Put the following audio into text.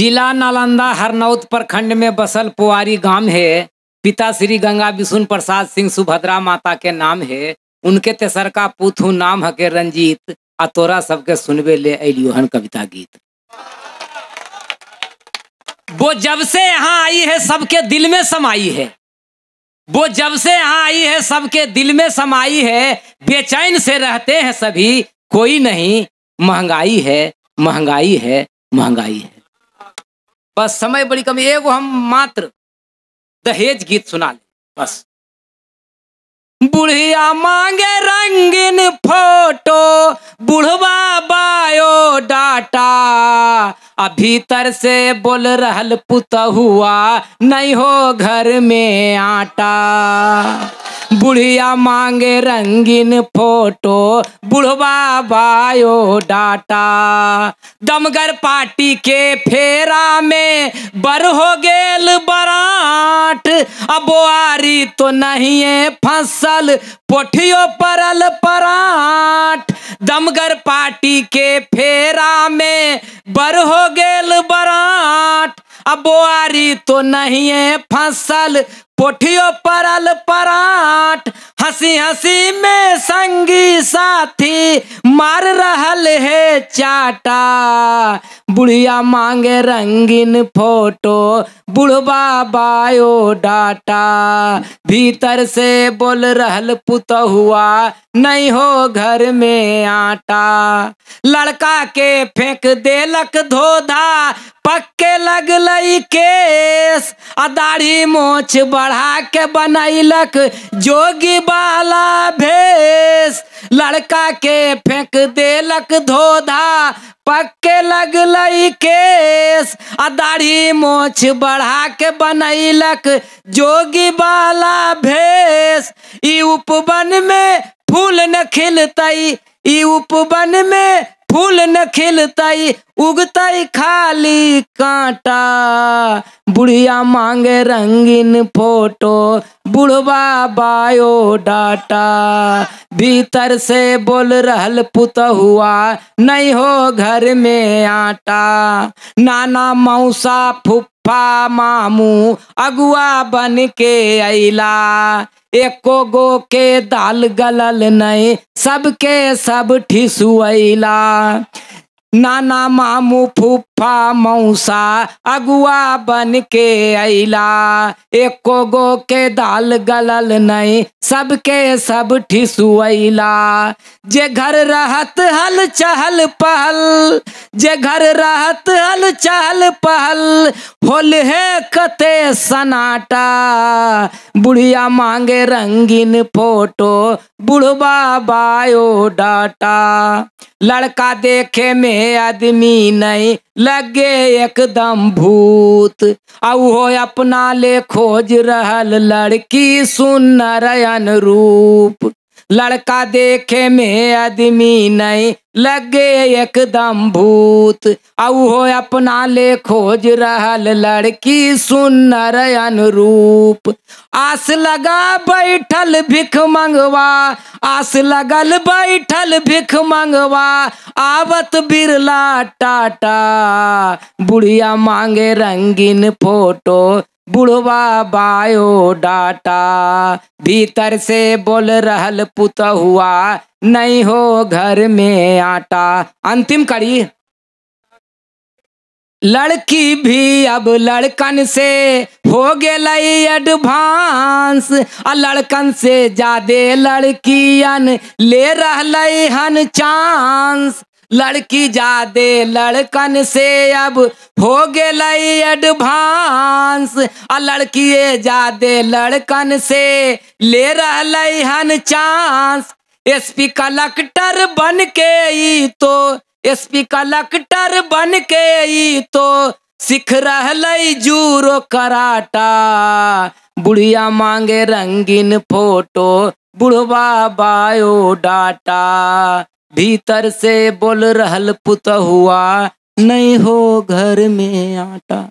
जिला नालंदा हरनौत प्रखंड में बसल पुआरी गांव है पिता श्री गंगा विष्णु प्रसाद सिंह सुभद्रा माता के नाम है उनके तेसर का पुथु नाम हके रंजीत आ तोरा सबके सुनबे ले अलियो हन कविता गीत वो जब से यहाँ आई है सबके दिल में समाई है वो जब से यहाँ आई है सबके दिल में समाई है बेचैन से रहते हैं सभी कोई नहीं महंगाई है महंगाई है महंगाई है बस समय बड़ी कमी एगो हम मात्र दहेज गीत सुना ले बस बुढ़िया मांगे रंगीन फोटो बुढ़वा बायो डाटा अभी तर से बोल रहल पुतहुआ नहीं हो घर में आटा बुढ़िया मांगे रंगीन फोटो बुढ़वा बायो डाटा दमगर पार्टी के फेरा में बर हो गेल बराट अब आरी तो नहीं है फसल पोठियो परल पराट दमगर पार्टी के फेरा में बर हो गेल बराट अब बोआरी तो नहीं है फसल पोठियो परल पराठ हसी हसी में संगी साथी मार रहल है चाटा बुढ़िया मांगे रंगीन फोटो बुढ़वा बायो डाटा भीतर से बोल रहल पुत हुआ नहीं हो घर में आटा लड़का के फेंक देलक धोधा पक्के लगलई केस अदारी मोछ बढ़ा के बनैलक जोगी बाला भेस लड़का के फेंक देलक धोधा पक्के लगल केस अदारी मोछ बढ़ा के बनैलक जोगी बाला भेस ई उपवन में फूल न खिलतई उपवन में फूल न खिलता उगता खाली कांटा बुढ़िया मांगे रंगीन फोटो बुढ़वा बायो डाटा भीतर से बोल रहल पुत हुआ नहीं हो घर में आटा नाना मौसा फुप्पा मामू अगुआ बन के अला एको गो के दाल गलल नए सबके सब ठिसुला नाना मामू फूप दफा मऊसा अगुआ बन के अला एको गो के दाल गलल नहीं सबके सब ठिसुअला जे घर रहत हल चहल पहल जे घर रहत हल चहल पहल होल है कते सनाटा बुढ़िया मांगे रंगीन फोटो बुढ़वा बायो डाटा लड़का देखे में आदमी नहीं लगे एकदम भूत आउ हो अपना ले खोज रहल लड़की सुन रूप लड़का देखे में आदमी नहीं लगे एकदम भूत आऊ हो अपना ले खोज रहल लड़की सुनर अनुरूप आस लगा बैठल भिख मंगवा आस लगल बैठल भिख मंगवा आवत बिरला टाटा बुढ़िया मांगे रंगीन फोटो बुढ़वा बायो डाटा भीतर से बोल रहल पुत हुआ नहीं हो घर में आटा अंतिम कड़ी लड़की भी अब लड़कन से हो गई एडवांस आ लड़कन से ज्यादा लड़कियन ले रहा हन चांस लड़की जादे लड़कन से अब हो गए एडवांस आ लड़की जादे लड़कन से ले रही हन चांस एसपी कलेक्टर बन के ई तो एसपी कलेक्टर बन के ई तो सीख रहा जूरो कराटा बुढ़िया मांगे रंगीन फोटो बुढ़वा बायो डाटा भीतर से बोल रहल पुत हुआ नहीं हो घर में आटा